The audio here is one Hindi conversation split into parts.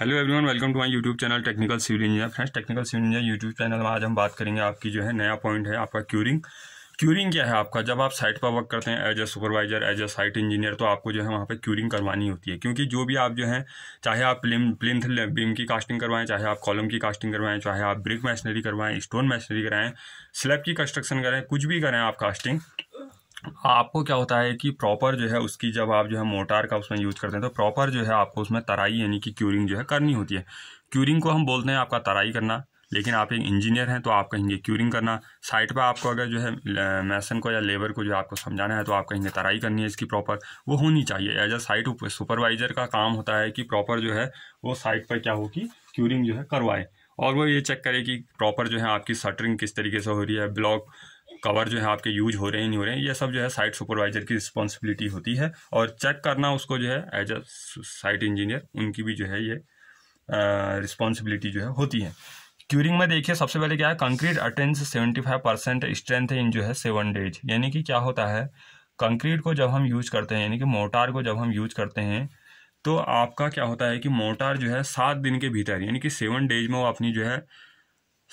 hello everyone welcome to my YouTube channel technical civil engineer friends technical civil engineer YouTube channel में आज हम बात करेंगे आपकी जो है नया पॉइंट है आपका क्यूरिंग क्यूरिंग क्या है आपका जब आप साइट पर वर्क करते हैं as a supervisor as a site engineer तो आपको जो है वहाँ पे क्यूरिंग करवानी होती है क्योंकि जो भी आप जो है चाहे आप प्लिम प्लिंथ बीम की कास्टिंग करवाएं चाहे आप कॉलम की कास्टिंग करवाएं चाहे आप ब्रिक मैशनरी करवाएं स्टोन मैशनरी कराएं स्लैब की कंस्ट्रक्शन करें कुछ भी करें आप कास्टिंग आपको क्या होता है कि प्रॉपर जो है उसकी जब आप जो है मोटार का उसमें यूज़ करते हैं तो प्रॉपर जो है आपको उसमें तराई यानी कि क्यूरिंग जो है करनी होती है क्यूरिंग को हम बोलते हैं आपका तराई करना लेकिन आप एक इंजीनियर हैं तो आप कहेंगे क्यूरिंग करना साइट पर आपको अगर जो है मैसन को या लेबर को जो आपको समझाना है तो आप कहेंगे तराई करनी है इसकी प्रॉपर वो होनी चाहिए एज अ साइट सुपरवाइजर का काम होता है कि प्रॉपर जो है वो साइट पर क्या हो कि क्यूरिंग जो है करवाए और वो ये चेक करे कि प्रॉपर जो है आपकी सटरिंग किस तरीके से हो रही है ब्लॉक कवर जो है आपके यूज हो रहे हैं नहीं हो रहे हैं ये सब जो है साइट सुपरवाइजर की रिस्पॉन्सिबिलिटी होती है और चेक करना उसको जो है एज अ साइट इंजीनियर उनकी भी जो है ये रिस्पॉन्सिबिलिटी जो है होती है क्यूरिंग में देखिए सबसे पहले क्या है concrete attains seventy five percent strength in जो है सेवन डेज यानी कि क्या होता है कंक्रीट को जब हम यूज करते हैं यानी कि मोटार को जब हम यूज करते हैं तो आपका क्या होता है कि मोटार जो है सात दिन के भीतर यानी कि सेवन डेज में वो अपनी जो है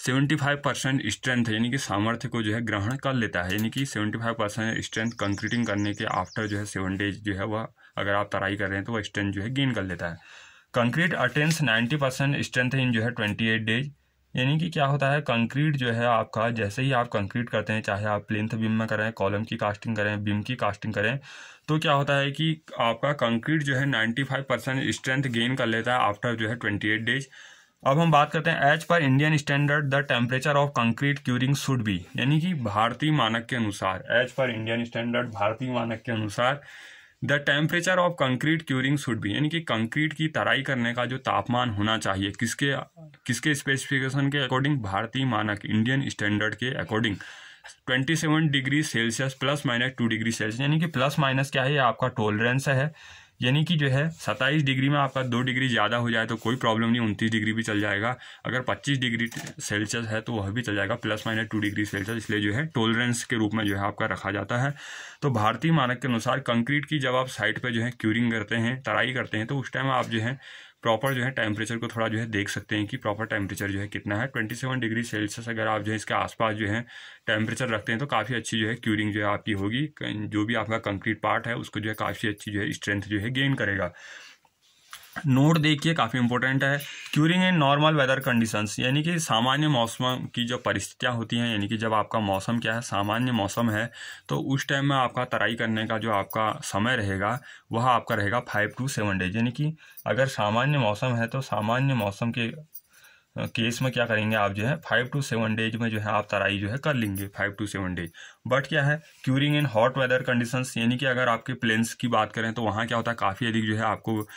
सेवेंटी फाइव परसेंट स्ट्रेंथ यानी कि सामर्थ्य को जो है ग्रहण कर लेता है यानी कि seventy five percent strength concreting करने के आफ्टर जो है सेवन डेज जो है वह अगर आप तराई कर रहे हैं तो वह स्ट्रेंथ जो है गेन कर लेता है concrete attains ninety percent strength in जो है ट्वेंटी एट डेज यानी कि क्या होता है कंक्रीट जो है आपका जैसे ही आप कंक्रीट करते हैं चाहे आप प्लिंथ बीम में करें कॉलम की कास्टिंग करें बीम की कास्टिंग करें तो क्या होता है कि आपका कंक्रीट जो है ninety five percent strength gain कर लेता है आफ्टर जो है ट्वेंटी एट डेज अब हम बात करते हैं एज पर Indian standard the temperature of concrete curing should be यानी कि भारतीय मानक के अनुसार एज पर इंडियन स्टैंडर्ड भारतीय मानक के अनुसार the temperature of concrete curing should be यानी कि कंक्रीट की तराई करने का जो तापमान होना चाहिए किसके किसके स्पेसिफिकेशन के अकॉर्डिंग भारतीय मानक इंडियन स्टैंडर्ड के according 27 degree celsius plus minus two degree celsius यानी कि प्लस माइनस क्या है आपका टोलरेंस है यानी कि जो है सत्ताईस डिग्री में आपका दो डिग्री ज़्यादा हो जाए तो कोई प्रॉब्लम नहीं उनतीस डिग्री भी चल जाएगा अगर पच्चीस डिग्री सेल्सियस है तो वह भी चल जाएगा plus minus two degree celsius इसलिए जो है टोलरेंस के रूप में जो है आपका रखा जाता है तो भारतीय मानक के अनुसार कंक्रीट की जब आप साइट पर जो है क्यूरिंग करते हैं तराई करते हैं तो उस टाइम आप जो है प्रॉपर जो है टेम्परेचर को थोड़ा जो है देख सकते हैं कि प्रॉपर टेम्परेचर जो है कितना है 27 डिग्री सेल्सियस अगर आप जो है इसके आसपास जो है टेम्परेचर रखते हैं तो काफ़ी अच्छी जो है क्यूरिंग जो है आपकी होगी जो भी आपका कंक्रीट पार्ट है उसको जो है काफ़ी अच्छी जो है स्ट्रेंथ जो है गेन करेगा नोट देखिए काफ़ी इंपॉर्टेंट है curing in normal weather conditions यानी कि सामान्य मौसम की जो परिस्थितियाँ होती हैं यानी कि जब आपका मौसम क्या है सामान्य मौसम है तो उस टाइम में आपका तराई करने का जो आपका समय रहेगा वह आपका रहेगा फाइव टू सेवन डेज यानी कि अगर सामान्य मौसम है तो सामान्य मौसम के केस में क्या करेंगे आप जो है फाइव टू सेवन डेज में जो है आप तराई जो है कर लेंगे five to seven days but क्या है curing in hot weather condition यानी कि अगर आपके प्लेन्स की बात करें तो वहाँ क्या होता है काफ़ी अधिक जो है आपको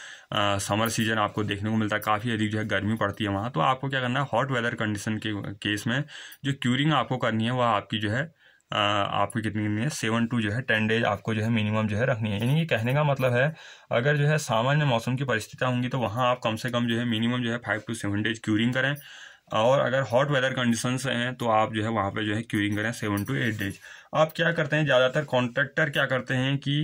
समर सीजन आपको देखने को मिलता है काफ़ी अधिक जो है गर्मी पड़ती है वहाँ तो आपको क्या करना है हॉट वेदर कंडीशन के केस में जो क्यूरिंग आपको करनी है वह आपकी जो है आपकी कितनी कितनी है सेवन टू जो है टेन डेज आपको जो है मिनिमम जो है रखनी है यानी कि कहने का मतलब है अगर जो है सामान्य मौसम की परिस्थितियाँ होंगी तो वहाँ आप कम से कम जो है मिनिमम जो है five to seven days curing करें और अगर हॉट वेदर कंडीशन हैं तो आप जो है वहाँ पर जो है क्यूरिंग करें सेवन टू एट डेज आप क्या करते हैं ज़्यादातर कॉन्ट्रैक्टर क्या करते हैं कि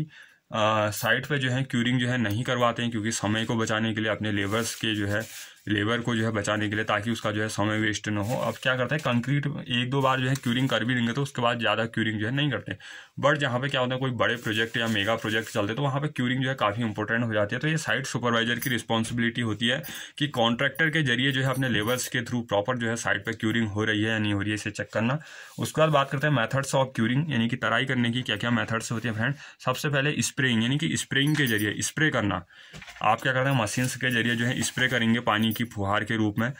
साइट पर जो है क्यूरिंग जो है नहीं करवाते हैं क्योंकि समय को बचाने के लिए अपने लेबर्स के जो है लेबर को जो है बचाने के लिए ताकि उसका जो है समय वेस्ट ना हो अब क्या करता है कंक्रीट एक दो बार जो है क्यूरिंग कर भी देंगे तो उसके बाद ज़्यादा क्यूरिंग जो है नहीं करते बट जहाँ पे क्या होता है कोई बड़े प्रोजेक्ट या मेगा प्रोजेक्ट चलते तो वहाँ पे क्यूरिंग जो है काफ़ी इंपॉर्टेंट हो जाती है तो ये साइट सुपरवाइजर की रिस्पॉन्सिबिलिटी होती है कि कॉन्ट्रैक्टर के जरिए जो है अपने लेबर्स के थ्रू प्रॉपर जो है साइट पर क्यूरिंग हो रही है या नहीं हो रही है इसे चेक करना उसके बाद बात करते हैं मैथड्स ऑफ क्यूरिंग यानी कि तराई करने की क्या क्या मैथड्स होती है फ्रेंड सबसे पहले स्प्रेइंग यानी कि स्प्रेइंग के जरिए स्प्रे करना आप क्या करते हैं मशीन्स के जरिए जो है स्प्रे करेंगे पानी की फुहार के रूप में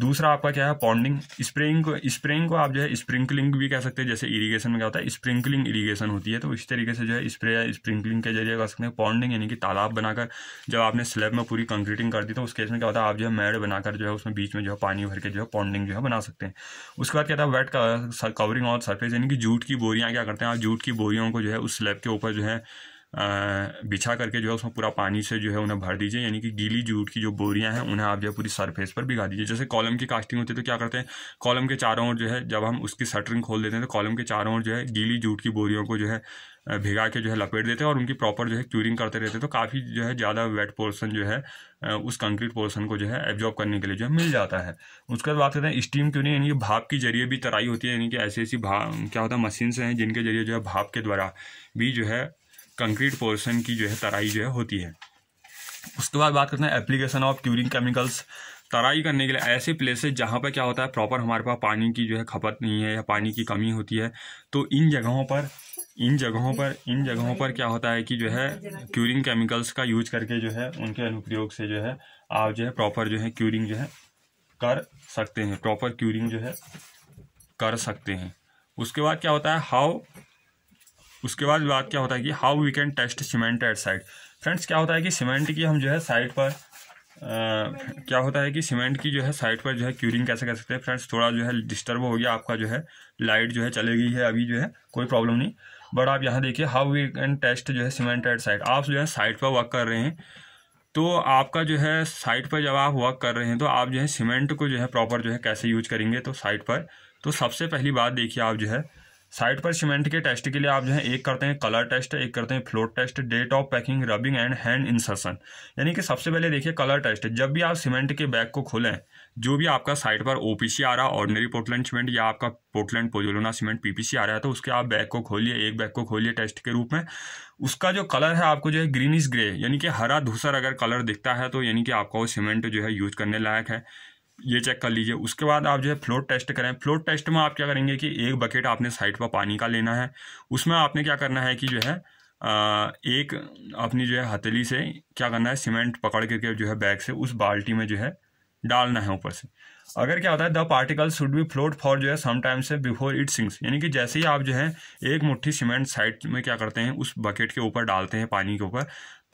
दूसरा आपका क्या है पॉन्डिंग स्प्रेइंग को स्प्रेइंग को आप जो है स्प्रिंकलिंग भी कह सकते हैं जैसे इरिगेशन में क्या होता है स्प्रिंकलिंग इरिगेशन होती है तो इस तरीके से जो है स्प्रे या स्प्रिंकलिंग के जरिए कह सकते हैं पॉन्डिंग यानी कि तालाब बनाकर जब आपने स्लैब में पूरी कंक्रीटिंग कर दी तो उस केस में क्या होता है आप जो है मेड़ बनाकर जो है उसमें बीच में जो है पानी भर के जो है पॉन्डिंग जो है बना सकते हैं उसके बाद क्या था वेट कवरिंग और सरफेस यानी कि जूट की बोरियाँ क्या करते हैं आप जूट की बोरियों को जो है उस स्लैब के ऊपर जो है बिछा करके जो है उसमें पूरा पानी से जो है उन्हें भर दीजिए यानी कि गीली जूट की जो बोरियां हैं उन्हें आप जो है पूरी सरफेस पर भिगा दीजिए जैसे कॉलम की कास्टिंग होती है तो क्या करते हैं कॉलम के चारों ओर जो है जब हम उसकी शटरिंग खोल देते हैं तो कॉलम के चारों ओर जो है गीली जूट की बोरियों को जो है भिगा के जो है लपेट देते हैं और उनकी प्रॉपर जो है क्यूरिंग करते रहते हैं तो काफ़ी जो है ज़्यादा वेट पोर्सन जो है उस कंक्रीट पोर्सन को जो है एब्जॉर्ब करने के लिए जो है मिल जाता है उसके बाद बात करते हैं स्टीम क्यूरिंग यानी कि भाप के जरिए भी तराई होती है यानी कि ऐसी ऐसी भाप क्या होता है मशीन से हैं जिनके जरिए जो है भाप के द्वारा भी जो है कंक्रीट पोर्शन की जो है तराई जो है होती है उसके बाद बात करते हैं एप्लीकेशन ऑफ क्यूरिंग केमिकल्स तराई करने के लिए ऐसे प्लेसेस जहाँ पर क्या होता है प्रॉपर हमारे पास पानी की जो है खपत नहीं है या पानी की कमी होती है तो इन जगहों पर इन जगहों पर इन जगहों पर क्या होता है कि जो है क्यूरिंग केमिकल्स का यूज करके जो है उनके अनुप्रयोग से जो है आप जो है प्रॉपर जो है क्यूरिंग जो है कर सकते हैं प्रॉपर क्यूरिंग जो है कर सकते हैं उसके बाद क्या होता है हाउ उसके बाद बात क्या होता है कि how we can test cement at site friends क्या होता है कि सीमेंट की हम जो है साइड पर आ, क्या होता है कि सीमेंट की जो है साइड पर जो है क्यूरिंग कैसे कर सकते हैं फ्रेंड्स थोड़ा जो है डिस्टर्ब हो गया आपका जो है लाइट जो है चले गई है अभी जो है कोई प्रॉब्लम नहीं बट आप यहाँ देखिए हाउ वी कैन टेस्ट जो है सीमेंट एट साइड आप जो है साइड पर वर्क कर रहे हैं तो आपका जो है साइट पर जब आप वर्क कर रहे हैं तो आप जो है सीमेंट को जो है प्रॉपर जो है कैसे यूज करेंगे तो साइट पर तो सबसे पहली बात देखिए आप जो है साइट पर सीमेंट के टेस्ट के लिए आप जो है एक करते हैं कलर टेस्ट एक करते हैं floor test date of packing rubbing and hand insertion यानी कि सबसे पहले देखिए कलर टेस्ट जब भी आप सीमेंट के बैग को खोलें जो भी आपका साइट पर ओपीसी आ रहा ऑर्डनरी पोर्टलैंड सीमेंट या आपका पोर्टलैंड पोजोलोना सीमेंट पीपीसी आ रहा है तो उसके आप बैग को खोलिए एक बैग को खोलिए टेस्ट के रूप में उसका जो कलर है आपको जो है ग्रीनिश ग्रे यानी कि हरा धूसर अगर कलर दिखता है तो यानी कि आपका वो सीमेंट जो है यूज करने लायक है ये चेक कर लीजिए उसके बाद आप जो है फ्लोट टेस्ट करें फ्लोट टेस्ट में आप क्या करेंगे कि एक बकेट आपने साइड पर पानी का लेना है उसमें आपने क्या करना है कि जो है एक अपनी जो है हथेली से क्या करना है सीमेंट पकड़ करके जो है बैग से उस बाल्टी में जो है डालना है ऊपर से अगर क्या होता है the particle should be float for जो है समटाइम्स बिफोर इट सिंग्स यानी कि जैसे ही आप जो है एक मुट्ठी सीमेंट साइड में क्या करते हैं उस बकेट के ऊपर डालते हैं पानी के ऊपर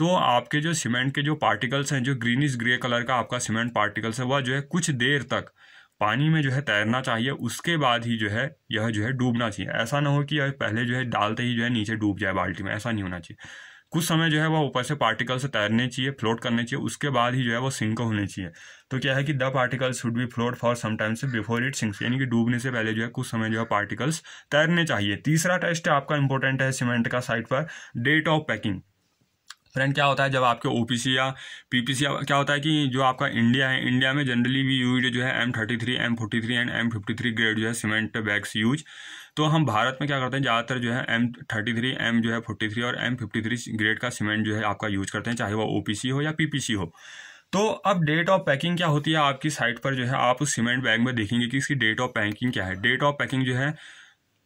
तो आपके जो सीमेंट के जो पार्टिकल्स हैं जो ग्रीनिश ग्रे कलर का आपका सीमेंट पार्टिकल्स है वह जो है कुछ देर तक पानी में जो है तैरना चाहिए उसके बाद ही जो है यह जो है डूबना चाहिए ऐसा ना हो कि यह पहले जो है डालते ही जो है नीचे डूब जाए बाल्टी में ऐसा नहीं होना चाहिए कुछ समय जो है वह ऊपर से पार्टिकल से तैरने चाहिए फ्लोट करने चाहिए उसके बाद ही जो है वो सिंक होने चाहिए तो क्या है कि the particles should be float for sometimes before it sinks यानी कि डूबने से पहले जो है कुछ समय जो है पार्टिकल्स तैरने चाहिए तीसरा टेस्ट आपका इंपॉर्टेंट है सीमेंट का साइट पर डेट ऑफ पैकिंग फ्रेंड क्या होता है जब आपके ओ या पी क्या होता है कि जो आपका इंडिया है इंडिया में जनरली भी यूज जो है M thirty three M forty three and M fifty three grade जो है सीमेंट बैग्स यूज तो हम भारत में क्या करते हैं ज़्यादातर जो है एम थर्टी थ्री एम जो है फोर्टी थ्री और एम फिफ्टी थ्री ग्रेड का सीमेंट जो है आपका यूज करते हैं चाहे वो ओ हो या पी हो तो अब डेट ऑफ पैकिंग क्या होती है आपकी साइट पर जो है आप उस सीमेंट बैग में देखेंगे कि इसकी डेट ऑफ पैकिंग क्या है डेट ऑफ पैकिंग जो है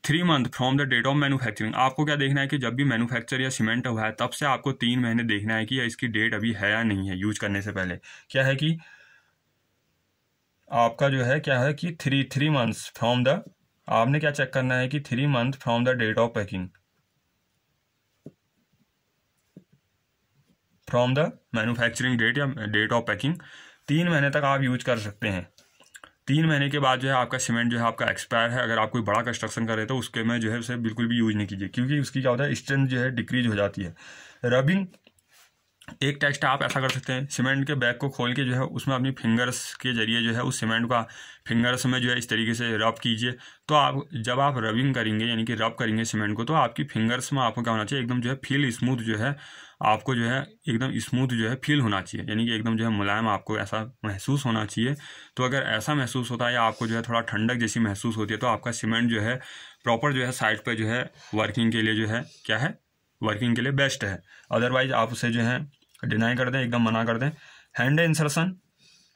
three month from the date of manufacturing आपको क्या देखना है कि जब भी मैनुफैक्चर या सीमेंट हुआ है तब से आपको तीन महीने देखना है कि या इसकी डेट अभी है या नहीं है यूज करने से पहले क्या है कि आपका जो है क्या है कि three three months from the आपने क्या चेक करना है कि three month from the date of packing from the manufacturing date या डेट ऑफ पैकिंग तीन महीने तक आप यूज कर सकते हैं तीन महीने के बाद जो है आपका सीमेंट जो है आपका एक्सपायर है अगर आप कोई बड़ा कंस्ट्रक्शन कर रहे तो उसके में जो है उसे बिल्कुल भी यूज़ नहीं कीजिए क्योंकि उसकी क्या होता है स्ट्रेंथ जो है डिक्रीज हो जाती है रबिंग एक टेस्ट आप ऐसा कर सकते हैं सीमेंट के बैग को खोल के जो है उसमें अपनी फिंगर्स के जरिए जो है उस सीमेंट का फिंगर्स में जो है इस तरीके से रब कीजिए तो आप जब आप रबिंग करेंगे यानी कि रब करेंगे सीमेंट को तो आपकी फिंगर्स में आपको क्या होना चाहिए एकदम जो है फील स्मूथ जो है आपको जो है एकदम स्मूथ जो है फील होना चाहिए यानी कि एकदम जो है मुलायम आपको ऐसा महसूस होना चाहिए तो अगर ऐसा महसूस होता है या आपको जो है थोड़ा ठंडक जैसी महसूस होती है तो आपका सीमेंट जो है प्रॉपर जो है साइड पर जो है वर्किंग के लिए जो है क्या है वर्किंग के लिए बेस्ट है अदरवाइज आप उसे जो है डिनाई कर दें एकदम मना कर दें हैंड इंसर्सन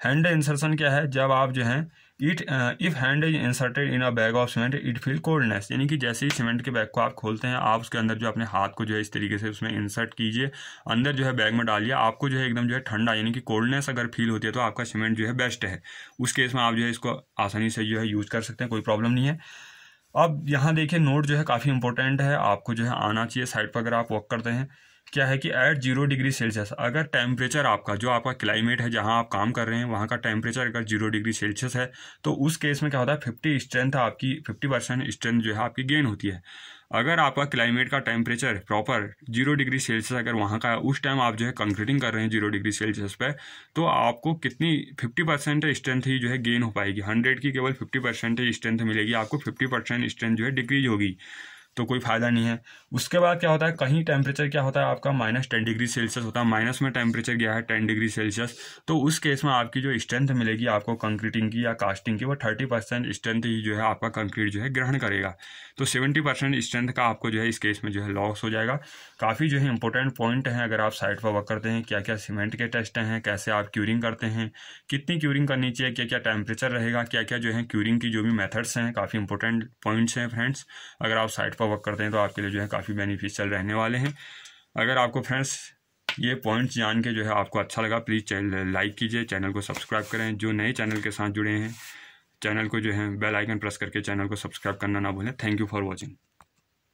हैंड इंसर्सन क्या है जब आप जो है it if hand is inserted in a bag of cement it feel coldness यानी कि जैसे ही सीमेंट के बैग को आप खोलते हैं आप उसके अंदर जो अपने हाथ को जो है इस तरीके से उसमें इंसर्ट कीजिए अंदर जो है बैग में डालिए आपको जो है एकदम जो है ठंडा यानी कि कोल्डनेस अगर फील होती है तो आपका सीमेंट जो है बेस्ट है उस केस में आप जो है इसको आसानी से जो है यूज कर सकते हैं कोई प्रॉब्लम नहीं है अब यहाँ देखिए नोट जो है काफ़ी इंपॉर्टेंट है आपको जो है आना चाहिए साइड पर अगर आप वॉक करते हैं क्या है कि एट जीरो डिग्री सेल्सियस अगर टेम्परेचर आपका जो आपका क्लाइमेट है जहां आप काम कर रहे हैं वहां का टेम्परेचर अगर जीरो डिग्री सेल्सियस है तो उस केस में क्या होता है फिफ्टी स्ट्रेंथ आपकी फिफ्टी परसेंट स्ट्रेंथ जो है आपकी गेन होती है अगर आपका क्लाइमेट का temperature proper zero degree celsius अगर वहाँ का उस टाइम आप जो है कंक्रीटिंग कर रहे हैं जीरो डिग्री सेल्सियस पर तो आपको कितनी फिफ्टी परसेंट स्ट्रेंथ ही जो है गेन हो पाएगी हंड्रेड की केवल फिफ्टी परसेंट स्ट्रेंथ मिलेगी आपको फिफ्टी परसेंट स्ट्रेंथ जो है डिक्रीज होगी तो कोई फ़ायदा नहीं है उसके बाद क्या होता है कहीं टेम्परेचर क्या होता है आपका माइनस टेन डिग्री सेल्सियस होता है माइनस में टेम्परेचर गया है टेन डिग्री सेल्सियस तो उस केस में आपकी जो स्ट्रेंथ मिलेगी आपको कंक्रीटिंग की या कास्टिंग की वो थर्टी परसेंट स्ट्रेंथ ही जो है आपका कंक्रीट जो है ग्रहण करेगा तो सेवेंटी परसेंट स्ट्रेंथ का आपको जो है इस केस में जो है लॉस हो जाएगा काफ़ी जो है इंपॉर्टेंट पॉइंट हैं अगर आप साइट पर वर्क करते हैं क्या क्या सीमेंट के टेस्ट हैं कैसे आप क्यूरिंग करते हैं कितनी क्यूरिंग करनी चाहिए क्या क्या टेम्परेचर रहेगा क्या क्या जो है क्यूरिंग की जो भी मेथड्स हैं काफ़ी इंपॉर्टेंट पॉइंट्स हैं फ्रेंड्स अगर आप साइट पर वर्क करते हैं तो आपके लिए जो है काफ़ी बेनिफिशियल रहने वाले हैं अगर आपको फ्रेंड्स ये पॉइंट्स जान के जो है आपको अच्छा लगा प्लीज़ लाइक कीजिए चैनल को सब्सक्राइब करें जो नए चैनल के साथ जुड़े हैं चैनल को जो है बेल आइकन प्रेस करके चैनल को सब्सक्राइब करना ना भूलें थैंक यू फॉर वॉचिंग